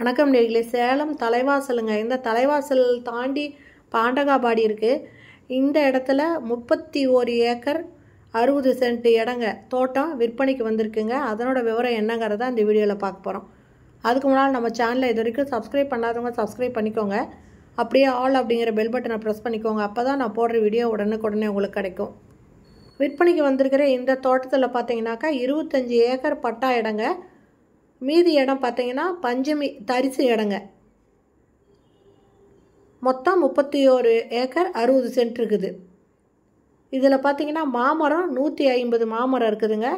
வணக்கம் நேர்களே சேலம் தலைவாசலுங்க இந்த தலைவாசல் தாண்டி பாண்டகாபாடி இருக்குது இந்த இடத்துல முப்பத்தி ஒரு ஏக்கர் அறுபது சென்ட் இடங்க தோட்டம் விற்பனைக்கு வந்திருக்குங்க அதனோட விவரம் என்னங்கிறத அந்த வீடியோவில் பார்க்க போகிறோம் அதுக்கு முன்னால் நம்ம சேனலை இது வரைக்கும் சப்ஸ்கிரைப் பண்ணாதவங்க சப்ஸ்கிரைப் பண்ணிக்கோங்க அப்படியே ஆல் அப்படிங்கிற பெல் பட்டனை ப்ரெஸ் பண்ணிக்கோங்க அப்போ தான் நான் போடுற வீடியோ உடனுக்குடனே உங்களுக்கு கிடைக்கும் விற்பனைக்கு வந்திருக்கிற இந்த தோட்டத்தில் பார்த்தீங்கன்னாக்கா இருபத்தஞ்சி ஏக்கர் பட்டா இடங்க மீதி இடம் பார்த்தீங்கன்னா பஞ்சமி தரிசு இடங்க மொத்தம் முப்பத்தி ஓரு ஏக்கர் அறுபது சென்ட் இருக்குது இதில் பார்த்தீங்கன்னா மாமரம் நூற்றி ஐம்பது மாமரம் இருக்குதுங்க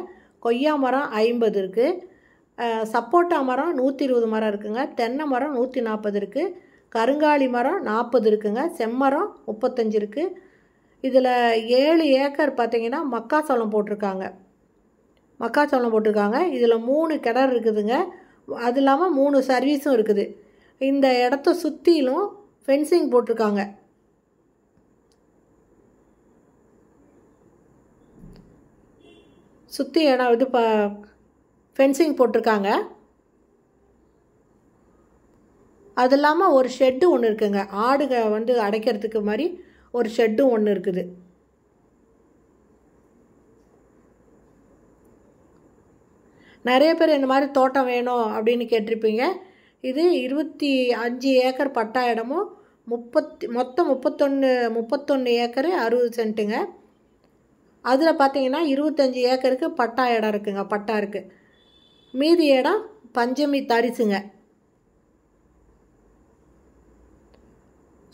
கொய்யா மரம் ஐம்பது இருக்குது சப்போட்டா மரம் நூற்றி இருபது மரம் இருக்குதுங்க தென்னை மரம் நூற்றி நாற்பது இருக்குது கருங்காலி மரம் நாற்பது இருக்குதுங்க செம்மரம் முப்பத்தஞ்சு இருக்குது இதில் ஏழு ஏக்கர் பார்த்திங்கன்னா மக்காசோளம் போட்டிருக்காங்க மக்காச்சோளம் போட்டிருக்காங்க இதில் மூணு கிணறு இருக்குதுங்க அது இல்லாமல் மூணு சர்வீஸும் இருக்குது இந்த இடத்த சுற்றிலும் ஃபென்சிங் போட்டிருக்காங்க சுற்றி ஏன்னா இது ப ஃபென்சிங் போட்டிருக்காங்க அது இல்லாமல் ஒரு ஷெட்டு ஒன்று இருக்குங்க ஆடுகள் வந்து அடைக்கிறதுக்கு மாதிரி ஒரு ஷெட்டும் ஒன்று இருக்குது நிறைய பேர் இந்த மாதிரி தோட்டம் வேணும் அப்படின்னு கேட்டிருப்பீங்க இது இருபத்தி அஞ்சு ஏக்கர் பட்டா இடமும் முப்பத்தி மொத்தம் முப்பத்தொன்று முப்பத்தொன்று ஏக்கரு அறுபது சென்ட்டுங்க அதில் பார்த்தீங்கன்னா இருபத்தஞ்சி ஏக்கருக்கு பட்டா இடம் இருக்குங்க பட்டா இருக்குது மீதி இடம் பஞ்சமி தரிசுங்க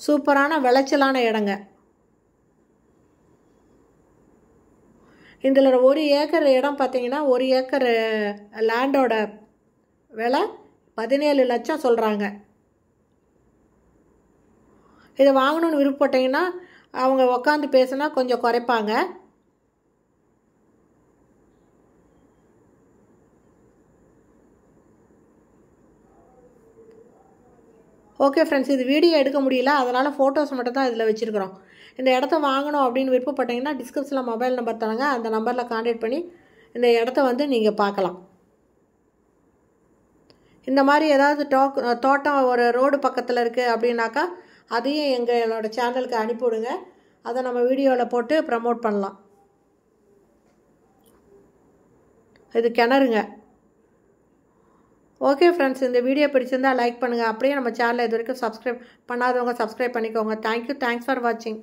சூப்பரான விளைச்சலான இடங்க இதில் ஒரு ஏக்கர் இடம் பார்த்தீங்கன்னா ஒரு ஏக்கர் லேண்டோட விலை பதினேழு லட்சம் சொல்கிறாங்க இதை வாங்கணும்னு விருப்பப்பட்டீங்கன்னா அவங்க உக்காந்து பேசுனா கொஞ்சம் குறைப்பாங்க ஓகே ஃப்ரெண்ட்ஸ் இது வீடியோ எடுக்க முடியல அதனால் ஃபோட்டோஸ் மட்டும் தான் இதில் வச்சுருக்கிறோம் இந்த இடத்த வாங்கணும் அப்படின்னு விருப்பப்பட்டீங்கன்னா டிஸ்கிரிப்ஷனில் மொபைல் நம்பர் தராங்க அந்த நம்பரில் காண்டாக்ட் பண்ணி இந்த இடத்த வந்து நீங்கள் பார்க்கலாம் இந்த மாதிரி ஏதாவது டோக் தோட்டம் ஒரு ரோடு பக்கத்தில் இருக்குது அப்படின்னாக்கா அதையும் எங்கள் என்னோடய சேனலுக்கு அனுப்பிவிடுங்க அதை நம்ம வீடியோவில் போட்டு ப்ரமோட் பண்ணலாம் இது கிணறுங்க ஓகே ஃப்ரெண்ட்ஸ் இந்த வீடியோ பிடிச்சிருந்தால் லைக் பண்ணுங்கள் அப்படியே நம்ம சேனலை இது வரைக்கும் சப்ஸ்கிரைப் பண்ணாதவங்க சப்ஸ்கிரைப் பண்ணிக்கோங்க தேங்க்யூ தேங்க்ஸ் ஃபார் வாட்சிங்